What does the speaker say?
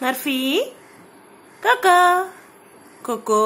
Narvi, Koko, Koko,